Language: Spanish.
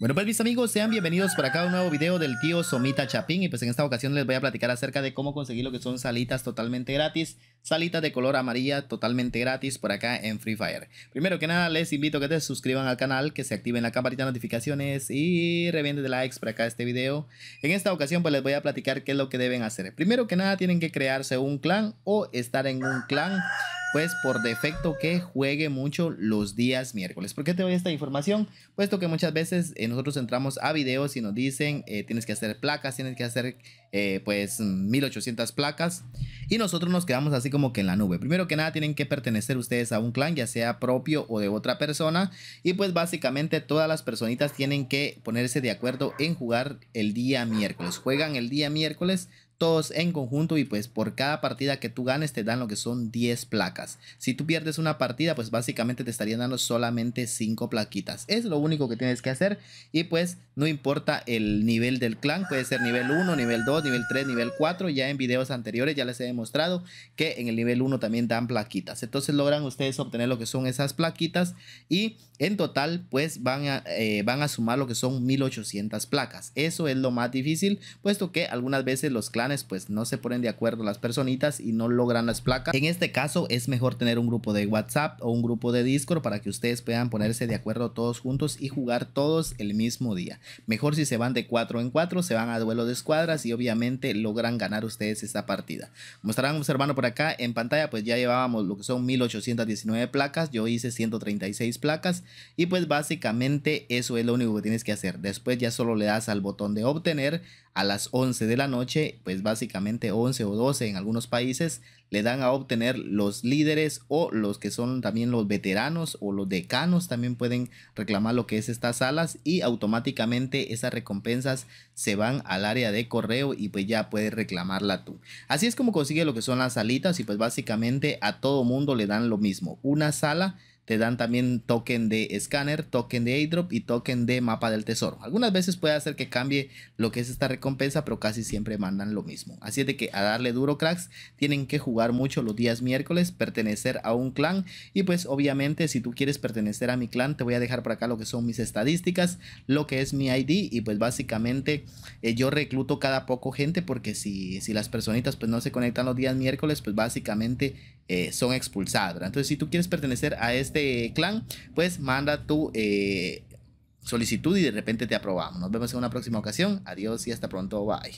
Bueno pues mis amigos, sean bienvenidos para acá a un nuevo video del tío Somita Chapín y pues en esta ocasión les voy a platicar acerca de cómo conseguir lo que son salitas totalmente gratis, salitas de color amarilla totalmente gratis por acá en Free Fire. Primero que nada les invito a que te suscriban al canal, que se activen la campanita de notificaciones y revienten de likes por acá este video. En esta ocasión pues les voy a platicar qué es lo que deben hacer. Primero que nada tienen que crearse un clan o estar en un clan pues por defecto que juegue mucho los días miércoles. ¿Por qué te doy esta información? Puesto que muchas veces eh, nosotros entramos a videos y nos dicen eh, tienes que hacer placas, tienes que hacer eh, pues 1800 placas y nosotros nos quedamos así como que en la nube. Primero que nada tienen que pertenecer ustedes a un clan, ya sea propio o de otra persona y pues básicamente todas las personitas tienen que ponerse de acuerdo en jugar el día miércoles. Juegan el día miércoles todos en conjunto y pues por cada partida que tú ganes te dan lo que son 10 placas. Si tú pierdes una partida pues básicamente te estarían dando solamente 5 plaquitas. Es lo único que tienes que hacer y pues no importa el nivel del clan, puede ser nivel 1, nivel 2, nivel 3, nivel 4. Ya en videos anteriores ya les he demostrado que en el nivel 1 también dan plaquitas. Entonces logran ustedes obtener lo que son esas plaquitas y en total pues van a, eh, van a sumar lo que son 1800 placas. Eso es lo más difícil puesto que algunas veces los clanes pues no se ponen de acuerdo las personitas y no logran las placas. En este caso es mejor tener un grupo de WhatsApp o un grupo de Discord para que ustedes puedan ponerse de acuerdo todos juntos y jugar todos el mismo día. Mejor si se van de 4 en 4, se van a duelo de escuadras y obviamente logran ganar ustedes esta partida. Como estarán observando por acá en pantalla pues ya llevábamos lo que son 1819 placas, yo hice 136 placas y pues básicamente eso es lo único que tienes que hacer. Después ya solo le das al botón de obtener a las 11 de la noche, pues básicamente 11 o 12 en algunos países, le dan a obtener los líderes o los que son también los veteranos o los decanos también pueden reclamar lo que es estas salas y automáticamente esas recompensas se van al área de correo y pues ya puedes reclamarla tú. Así es como consigue lo que son las salitas y pues básicamente a todo mundo le dan lo mismo, una sala te dan también token de escáner, token de airdrop y token de mapa del tesoro. Algunas veces puede hacer que cambie lo que es esta recompensa, pero casi siempre mandan lo mismo. Así es de que a darle duro cracks, tienen que jugar mucho los días miércoles, pertenecer a un clan y pues obviamente si tú quieres pertenecer a mi clan, te voy a dejar por acá lo que son mis estadísticas, lo que es mi ID y pues básicamente eh, yo recluto cada poco gente porque si, si las personitas pues no se conectan los días miércoles, pues básicamente eh, son expulsadas. Entonces, si tú quieres pertenecer a este clan, pues manda tu eh, solicitud y de repente te aprobamos. Nos vemos en una próxima ocasión. Adiós y hasta pronto. Bye.